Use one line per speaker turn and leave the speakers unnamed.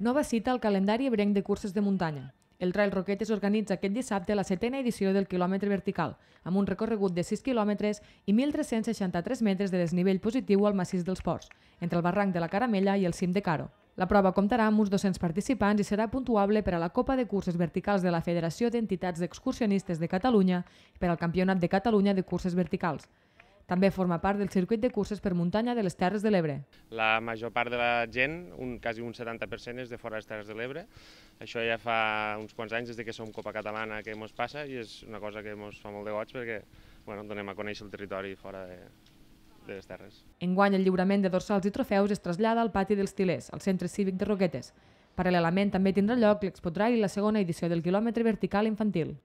Nova cita al calendari ebrenc de curses de muntanya. El Trail Roquetes organitza aquest dissabte la setena edició del quilòmetre vertical, amb un recorregut de 6 quilòmetres i 1.363 metres de desnivell positiu al massís dels Ports, entre el barranc de la Caramella i el cim de Caro. La prova comptarà amb uns 200 participants i serà puntuable per a la Copa de Curses Verticals de la Federació d'Entitats d'Excursionistes de Catalunya i per al Campionat de Catalunya de Curses Verticals. També forma part del circuit de curses per muntanya de les Terres de l'Ebre.
La major part de la gent, un, quasi un 70%, és de fora de les Terres de l'Ebre. Això ja fa uns quants anys, des de que som Copa Catalana, que ens passa i és una cosa que ens fa molt de goig perquè bueno, donem a conèixer el territori fora de, de les terres.
Enguany el lliurament de dorsals i trofeus es trasllada al pati dels Tilers, al centre cívic de Roquetes. Paral·lelament també tindrà lloc l'Expo Trail i la segona edició del quilòmetre vertical infantil.